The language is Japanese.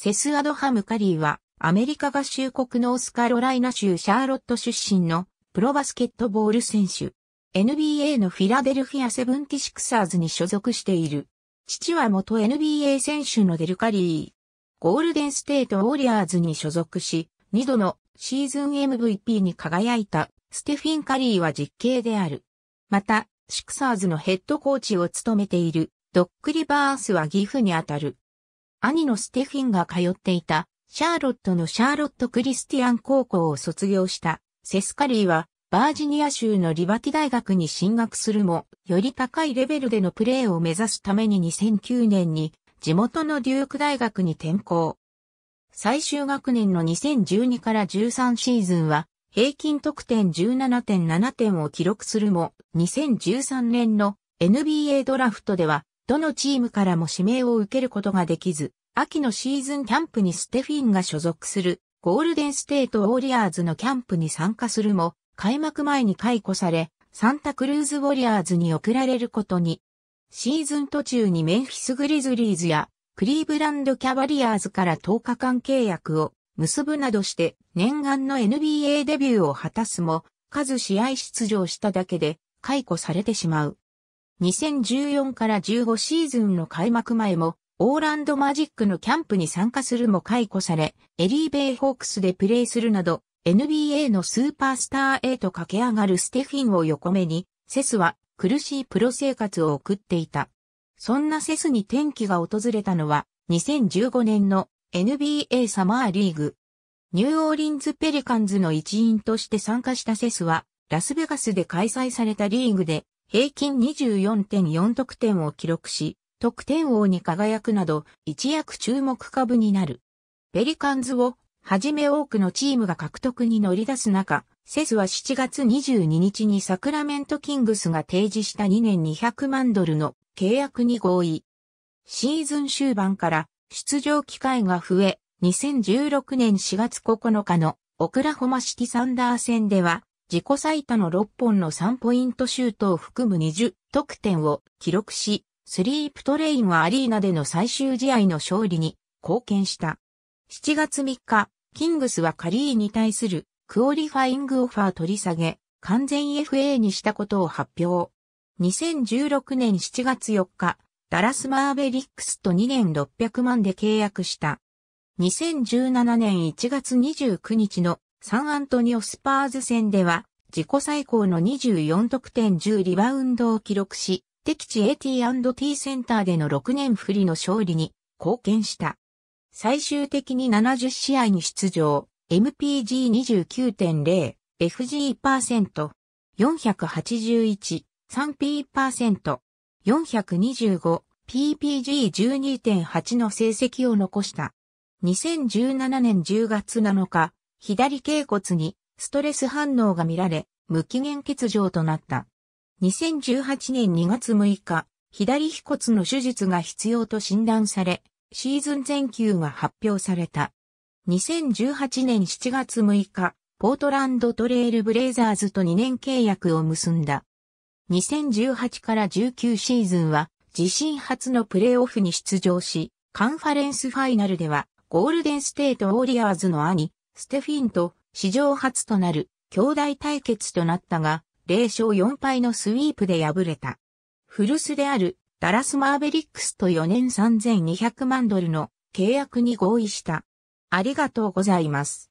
セス・アドハム・カリーは、アメリカ合衆国ノースカロライナ州シャーロット出身のプロバスケットボール選手。NBA のフィラデルフィア・セブンティシクサーズに所属している。父は元 NBA 選手のデル・カリー。ゴールデンステート・ウォリアーズに所属し、2度のシーズン MVP に輝いたステフィン・カリーは実刑である。また、シクサーズのヘッドコーチを務めているドック・リバースは義父にあたる兄のステフィンが通っていたシャーロットのシャーロット・クリスティアン高校を卒業したセスカリーはバージニア州のリバティ大学に進学するも、より高いレベルでのプレーを目指すために2009年に地元のデューク大学に転校。最終学年の2012から13シーズンは平均得点17.7点を記録するも、2013年の NBA ドラフトではどのチームからも指名を受けることができず、秋のシーズンキャンプにステフィンが所属するゴールデンステートウォリアーズのキャンプに参加するも、開幕前に解雇され、サンタクルーズウォリアーズに送られることに。シーズン途中にメンフィスグリズリーズやクリーブランドキャバリアーズから10日間契約を結ぶなどして念願の NBA デビューを果たすも、数試合出場しただけで解雇されてしまう。2014から15シーズンの開幕前も、オーランドマジックのキャンプに参加するも解雇され、エリーベイホークスでプレーするなど、NBA のスーパースターへと駆け上がるステフィンを横目に、セスは苦しいプロ生活を送っていた。そんなセスに転機が訪れたのは、2015年の NBA サマーリーグ。ニューオーリンズペリカンズの一員として参加したセスは、ラスベガスで開催されたリーグで平均24.4得点を記録し、得点王に輝くなど、一躍注目株になる。ペリカンズを、はじめ多くのチームが獲得に乗り出す中、セスは7月22日にサクラメントキングスが提示した2年200万ドルの契約に合意。シーズン終盤から出場機会が増え、2016年4月9日のオクラホマシティサンダー戦では自己最多の6本の3ポイントシュートを含む20得点を記録し、スリープトレインはアリーナでの最終試合の勝利に貢献した。7月3日、キングスはカリーに対するクオリファイングオファー取り下げ、完全 FA にしたことを発表。2016年7月4日、ダラスマーベリックスと2年600万で契約した。2017年1月29日のサンアントニオスパーズ戦では、自己最高の24得点10リバウンドを記録し、敵地 AT&T センターでの6年振りの勝利に貢献した。最終的に70試合に出場、MPG29.0、FG%、481、3P%、425、PPG12.8 の成績を残した。2017年10月7日、左頸骨にストレス反応が見られ、無期限欠場となった。2018年2月6日、左皮骨の手術が必要と診断され、シーズン全休が発表された。2018年7月6日、ポートランドトレイルブレイザーズと2年契約を結んだ。2018から19シーズンは自身初のプレーオフに出場し、カンファレンスファイナルではゴールデンステートウォリアーズの兄、ステフィンと史上初となる兄弟対決となったが、0勝4敗のスイープで敗れた。古巣であるダラスマーベリックスと4年3200万ドルの契約に合意した。ありがとうございます。